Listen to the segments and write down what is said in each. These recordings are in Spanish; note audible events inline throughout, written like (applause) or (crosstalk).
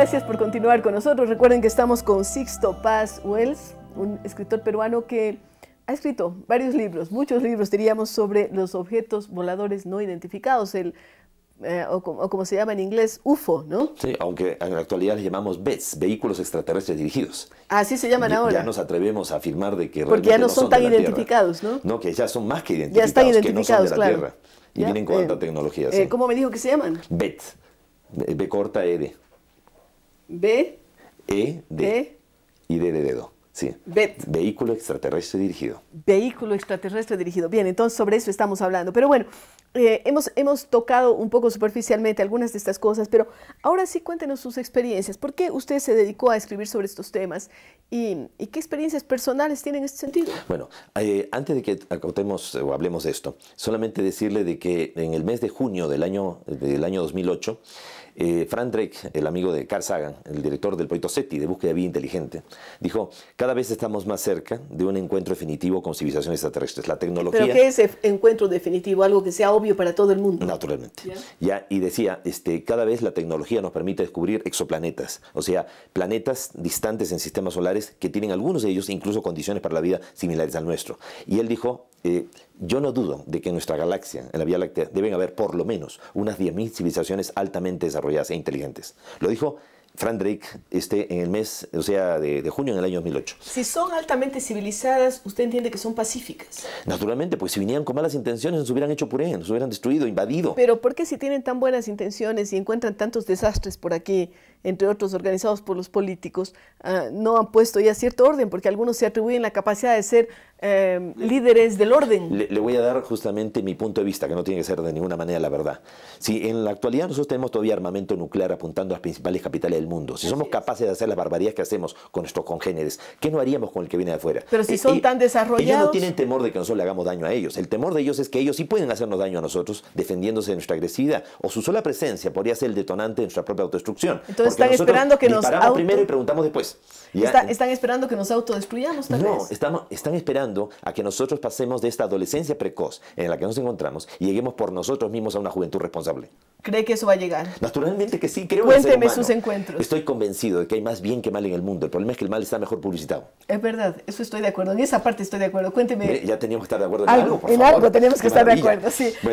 Gracias por continuar con nosotros. Recuerden que estamos con Sixto Paz Wells, un escritor peruano que ha escrito varios libros, muchos libros diríamos sobre los objetos voladores no identificados, el, eh, o, como se llama en inglés, UFO, ¿no? Sí, aunque en la actualidad les llamamos bets vehículos extraterrestres dirigidos. Así se llaman ahora. Ya nos atrevemos a afirmar de que Porque ya no, son, tan identificados, ¿no? No, que ya son más que identificados, ya están identificados que no son de la claro. Tierra. Y vienen con alta eh, tecnología. Eh, ¿Cómo me dijo que se llaman? bets B corta e D. B. E. D. Y e. D de dedo. Sí. Vehículo extraterrestre dirigido. Vehículo extraterrestre dirigido. Bien, entonces sobre eso estamos hablando. Pero bueno, eh, hemos, hemos tocado un poco superficialmente algunas de estas cosas, pero ahora sí cuéntenos sus experiencias. ¿Por qué usted se dedicó a escribir sobre estos temas y, qué experiencias personales tienen en este sentido? Bueno, eh, antes de que acotemos o hablemos de esto, solamente decirle de que en el mes de junio del año, del año 2008, eh, Frank Drake, el amigo de Carl Sagan, el director del proyecto SETI de búsqueda de vida inteligente, dijo, cada vez estamos más cerca de un encuentro definitivo con civilizaciones extraterrestres. La tecnología... ¿Pero qué es ese encuentro definitivo? ¿Algo que sea obvio para todo el mundo. Naturalmente. ¿Ya? y decía, este, cada vez la tecnología nos permite descubrir exoplanetas, o sea, planetas distantes en sistemas solares que tienen algunos de ellos incluso condiciones para la vida similares al nuestro. Y él dijo, eh, yo no dudo de que en nuestra galaxia, en la Vía Láctea, deben haber por lo menos unas 10.000 civilizaciones altamente desarrolladas e inteligentes. Lo dijo Frank Drake este, en el mes, o sea, de, junio en el año 2008. Si son altamente civilizadas, ¿usted entiende que son pacíficas? Naturalmente, pues si vinieran con malas intenciones nos hubieran hecho puré, nos hubieran destruido, invadido. Pero ¿por qué si tienen tan buenas intenciones y encuentran tantos desastres por aquí, entre otros organizados por los políticos, ah, no han puesto ya cierto orden, porque algunos se atribuyen la capacidad de ser em, líderes del orden. Le, voy a dar justamente mi punto de vista, que no tiene que ser de ninguna manera la verdad. Si en la actualidad nosotros tenemos todavía armamento nuclear apuntando a las principales capitales del mundo, si somos capaces de hacer las barbaridades que hacemos con nuestros congéneres, ¿qué no haríamos con el que viene de afuera? Pero si eh, son eh, tan desarrollados... Ellos no tienen temor de que nosotros le hagamos daño a ellos. El temor de ellos es que ellos sí pueden hacernos daño a nosotros defendiéndose de nuestra agresividad, o su sola presencia podría ser el detonante de nuestra propia autodestrucción. Entonces, están esperando que nos primero y preguntamos después. están esperando que nos autodestruyamos, no, están esperando a que nosotros pasemos de esta adolescencia precoz en la que nos encontramos y lleguemos por nosotros mismos a una juventud responsable. ¿Cree que eso va a llegar? Naturalmente que sí, creo Cuénteme sus encuentros. Estoy convencido de que hay más bien que mal en el mundo. El problema es que el mal está mejor publicitado. Es verdad, eso estoy de acuerdo. En esa parte estoy de acuerdo. Cuénteme. ya teníamos que estar de acuerdo en algo, En algo tenemos que estar de acuerdo,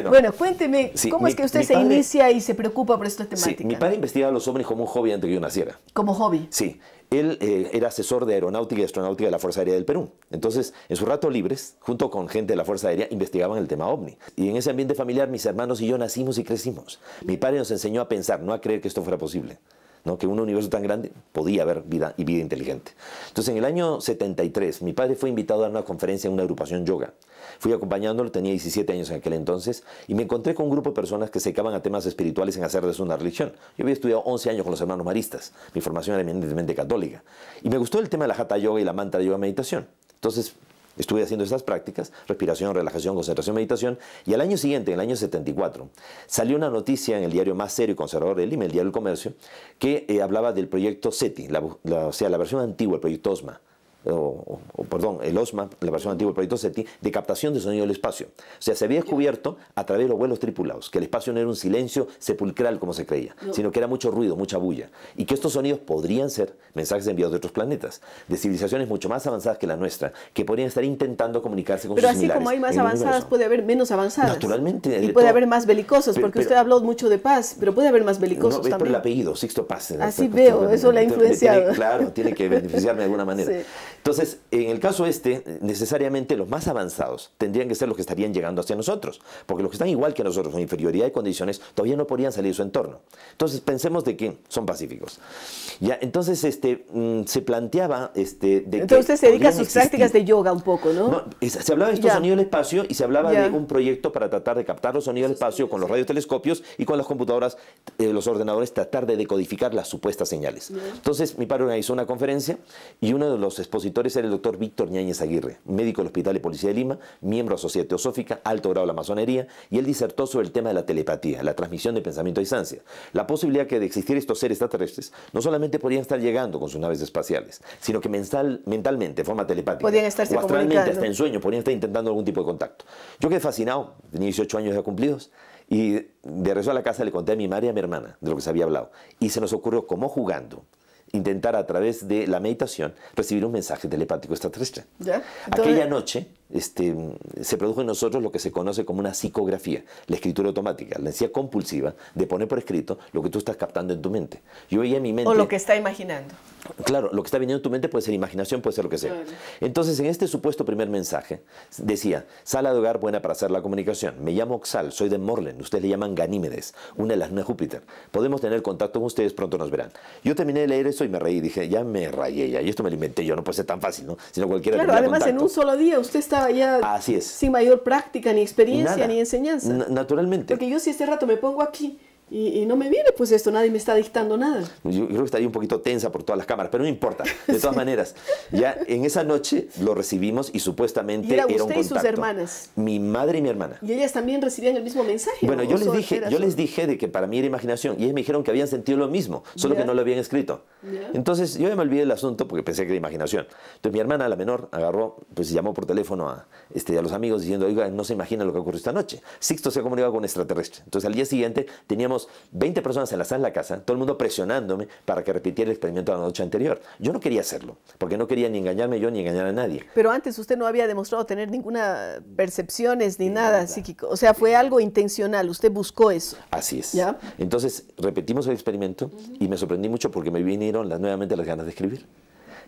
Bueno, cuénteme, ¿cómo es que usted se inicia y se preocupa por esta temática? Sí, mi padre investigaba los hombres como un hobby antes que yo naciera. ¿Como hobby? Sí. Él eh, era asesor de aeronáutica y astronáutica de la Fuerza Aérea del Perú. Entonces, en sus ratos libres, junto con gente de la Fuerza Aérea, investigaban el tema ovni. Y en ese ambiente familiar, mis hermanos y yo nacimos y crecimos. Mi padre nos enseñó a pensar, no a creer que esto fuera posible. ¿no? que un universo tan grande podía haber vida y vida inteligente. Entonces, en el año 73, mi padre fue invitado a una conferencia en una agrupación yoga. Fui acompañándolo, tenía 17 años en aquel entonces, y me encontré con un grupo de personas que se dedicaban a temas espirituales en hacer de eso una religión. Yo había estudiado 11 años con los hermanos maristas, mi formación era eminentemente católica, y me gustó el tema de la jata yoga y la mantra yoga meditación. Entonces Estuve haciendo estas prácticas, respiración, relajación, concentración, meditación, y al año siguiente, en el año 74, salió una noticia en el diario más serio y conservador del Lima, el diario El Comercio, que eh, hablaba del proyecto SETI, o sea, la versión antigua el proyecto OSMA, o, perdón, el OSMA, la versión antigua del proyecto SETI, de captación de sonido del espacio. O sea, se había descubierto a través de los vuelos tripulados que el espacio no era un silencio sepulcral como se creía, sino que era mucho ruido, mucha bulla, y que estos sonidos podrían ser mensajes enviados de otros planetas, de civilizaciones mucho más avanzadas que la nuestra, que podrían estar intentando comunicarse con sus Pero así como hay más avanzadas, puede haber menos avanzadas. Naturalmente. Y puede haber más belicosos, porque usted usted habló mucho de paz, pero puede haber más belicosos no, Por el apellido, Sixto Paz. Eh, así veo, eso la ha influenciado. claro, tiene que (laughs) beneficiarme de alguna manera. Sí. Entonces, en el caso este, necesariamente los más avanzados tendrían que ser los que estarían llegando hacia nosotros, porque los que están igual que nosotros, con inferioridad de condiciones, todavía no podrían salir de su entorno. Entonces, pensemos de que son pacíficos. Ya, entonces, este, mm, se planteaba... Este, de entonces, se dedica a sus prácticas de yoga un poco, ¿no? se hablaba de estos sonidos del espacio y se hablaba de un proyecto para tratar de captar los sonidos del espacio con los radiotelescopios y con las computadoras, eh, los ordenadores, tratar de decodificar las supuestas señales. Entonces, mi padre organizó una conferencia y uno de los expositores era el doctor Víctor Ñáñez Aguirre, médico del Hospital de Policía de Lima, miembro de la Sociedad Teosófica, alto grado de la masonería, y él disertó sobre el tema de la telepatía, la transmisión de pensamiento a distancia, la posibilidad que de existir estos seres extraterrestres no solamente podrían estar llegando con sus naves espaciales, sino que mentalmente, de forma telepática, podían o astralmente, hasta en sueño, podrían estar intentando algún tipo de contacto. Yo quedé fascinado, tenía 18 años ya cumplidos, y de regreso a la casa le conté a mi madre y a mi hermana de lo que se había hablado. Y se nos ocurrió, como jugando, intentar a través de la meditación recibir un mensaje telepático extraterrestre. ¿Ya? Aquella noche este, se produjo en nosotros lo que se conoce como una psicografía, la escritura automática, la necesidad compulsiva de poner por escrito lo que tú estás captando en tu mente. Yo veía en mi mente... O lo que está imaginando. Claro, lo que está viniendo en tu mente puede ser imaginación, puede ser lo que sea. Entonces, en este supuesto primer mensaje, decía, sala de hogar buena para hacer la comunicación. Me llamo Oxal, soy de Morlen, ustedes le llaman Ganímedes, una de las nueve Júpiter. Podemos tener contacto con ustedes, pronto nos verán. Yo terminé de leer eso y me reí, dije, ya me rayé ya, y esto me lo inventé yo, no puede ser tan fácil, ¿no? Sino cualquiera Claro, además en un solo día usted estaba ya Así es. sin mayor práctica, ni experiencia, ni enseñanza. naturalmente. Porque yo si este rato me pongo aquí y, no me viene pues esto, nadie me está dictando nada. Yo, creo que está ahí un poquito tensa por todas las cámaras, pero no importa, de (laughs) todas maneras. Ya en esa noche lo recibimos y supuestamente era, un contacto. y sus hermanas? Mi madre y mi hermana. ¿Y ellas también recibían el mismo mensaje? Bueno, yo les dije, yo les dije de que para mí era imaginación y ellas me dijeron que habían sentido lo mismo, solo que no lo habían escrito. Entonces yo ya me olvidé del asunto porque pensé que era imaginación. Entonces mi hermana, la menor, agarró, pues llamó por teléfono a, este, a los amigos diciendo, oiga, no se imagina lo que ocurrió esta noche. Sixto se ha comunicado con un extraterrestre. Entonces al día siguiente teníamos 20 personas en la sala de la casa, todo el mundo presionándome para que repitiera el experimento de la noche anterior. Yo no quería hacerlo, porque no quería ni engañarme yo ni engañar a nadie. Pero antes usted no había demostrado tener ninguna percepciones ni, nada, psíquico. O sea, fue algo intencional, usted buscó eso. Así es. ¿Ya? Entonces repetimos el experimento y me sorprendí mucho porque me vinieron las, nuevamente las ganas de escribir.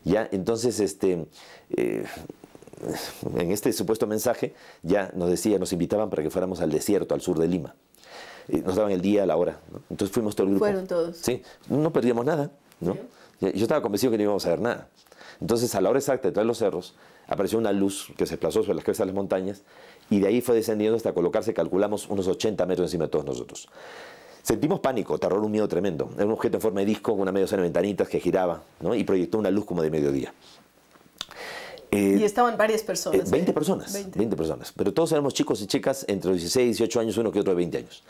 Ya, entonces, este, eh, en este supuesto mensaje ya nos decía, nos invitaban para que fuéramos al desierto, al sur de Lima nos daban el día, la hora. Entonces fuimos todo el grupo. Fueron todos. Sí, no perdíamos nada. ¿no? Yo estaba convencido que no íbamos a ver nada. Entonces, a la hora exacta de todos los cerros, apareció una luz que se desplazó sobre las cabezas de las montañas y de ahí fue descendiendo hasta colocarse, calculamos, unos 80 metros encima de todos nosotros. Sentimos pánico, terror, un miedo tremendo. Era un objeto en forma de disco con una media docena de ventanitas que giraba ¿no? y proyectó una luz como de mediodía. Eh, y estaban varias personas. 20 eh, ¿eh? personas. 20. personas. Pero todos éramos chicos y chicas entre 16 y 18 años, uno que otro de 20 años.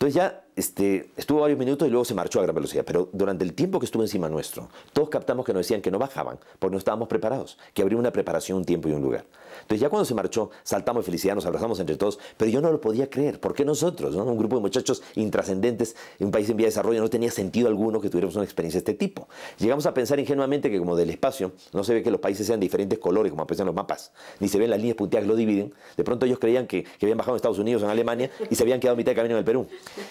Entonces ya este, estuvo varios minutos y luego se marchó a gran velocidad, pero durante el tiempo que estuvo encima nuestro, todos captamos que nos decían que no bajaban, porque no estábamos preparados, que habría una preparación, un tiempo y un lugar. Entonces ya cuando se marchó, saltamos de felicidad, nos abrazamos entre todos, pero yo no lo podía creer, ¿por qué nosotros? No? Un grupo de muchachos intrascendentes en un país en vía de desarrollo, no tenía sentido alguno que tuviéramos una experiencia de este tipo. Llegamos a pensar ingenuamente que como del espacio no se ve que los países sean de diferentes colores, como aparecen los mapas, ni se ven las líneas punteadas que lo dividen, de pronto ellos creían que, habían bajado en Estados Unidos, o en Alemania, y se habían quedado a mitad de camino en el Perú.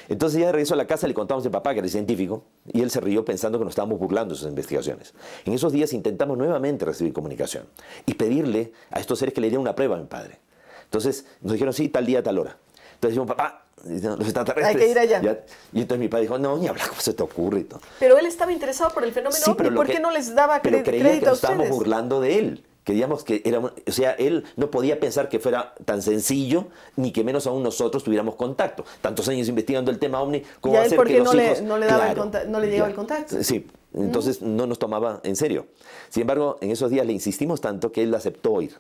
Entonces ya regresó a la casa le contamos a papá, que era científico, y él se rió pensando que nos estábamos burlando de sus investigaciones. En esos días intentamos nuevamente recibir comunicación y pedirle a estos seres que le dieran una prueba a mi padre. Entonces nos dijeron, sí, tal día, tal hora. Entonces dijimos, papá, los extraterrestres. Hay que ir allá. Y entonces mi padre dijo, no, ni hablar, ¿cómo se te ocurre? Pero él estaba interesado por el fenómeno pero ¿por qué no les daba pero creía que nos estábamos burlando de él que digamos que era, o sea, él no podía pensar que fuera tan sencillo, ni que menos aún nosotros tuviéramos contacto. Tantos años investigando el tema OVNI, ¿cómo que no le, no le, daba no le llegaba el contacto. Sí, entonces no nos tomaba en serio. Sin embargo, en esos días le insistimos tanto que él aceptó ir.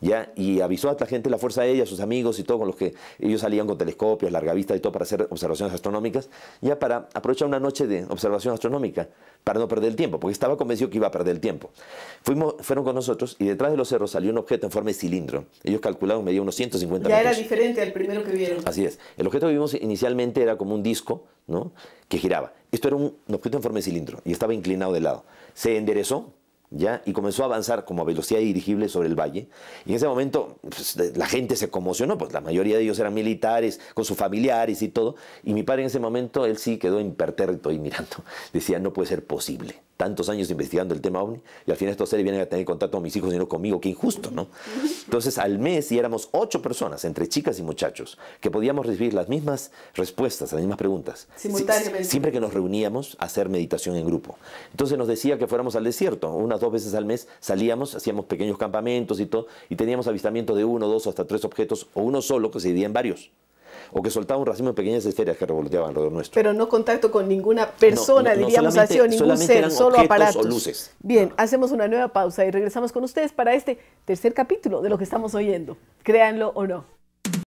Y avisó a la gente, la fuerza de ella sus amigos y todo, con los que ellos salían con telescopios, larga vista y todo para hacer observaciones astronómicas, ya para aprovechar una noche de observación astronómica, para no perder el tiempo, porque estaba convencido que iba a perder el tiempo. Fuimos, fueron con nosotros y detrás de los cerros salió un objeto en forma de cilindro. Ellos calcularon, medía unos 150 metros. Ya era diferente al primero que vieron. Así es. El objeto que vimos inicialmente era como un disco, ¿no? Que giraba. Esto era un objeto en forma de cilindro y estaba inclinado de lado. Se enderezó ¿Ya? Y comenzó a avanzar como a velocidad dirigible sobre el valle. Y en ese momento pues, la gente se conmocionó, pues la mayoría de ellos eran militares, con sus familiares y todo. Y mi padre en ese momento, él sí quedó impertérrito y mirando. (laughs) Decía, no puede ser posible tantos años investigando el tema ovni y al final estos seres vienen a tener contacto con mis hijos y no conmigo, qué injusto, ¿no? (laughs) Entonces al mes y éramos ocho personas, entre chicas y muchachos, que podíamos recibir las mismas respuestas, las mismas preguntas. Simultáneamente. Siempre que nos reuníamos a hacer meditación en grupo. Entonces nos decía que fuéramos al desierto, unas dos veces al mes salíamos, hacíamos pequeños campamentos y todo, y teníamos avistamiento de uno, dos hasta tres objetos, o uno solo que se dividía en varios o que soltaba un racimo de pequeñas esferas que revoloteaban alrededor nuestro. Pero no contacto con ninguna persona, diríamos así, o ningún ser, solo aparatos. O luces. Bien, ah. hacemos una nueva pausa y regresamos con ustedes para este tercer capítulo de lo que estamos oyendo. Créanlo o no.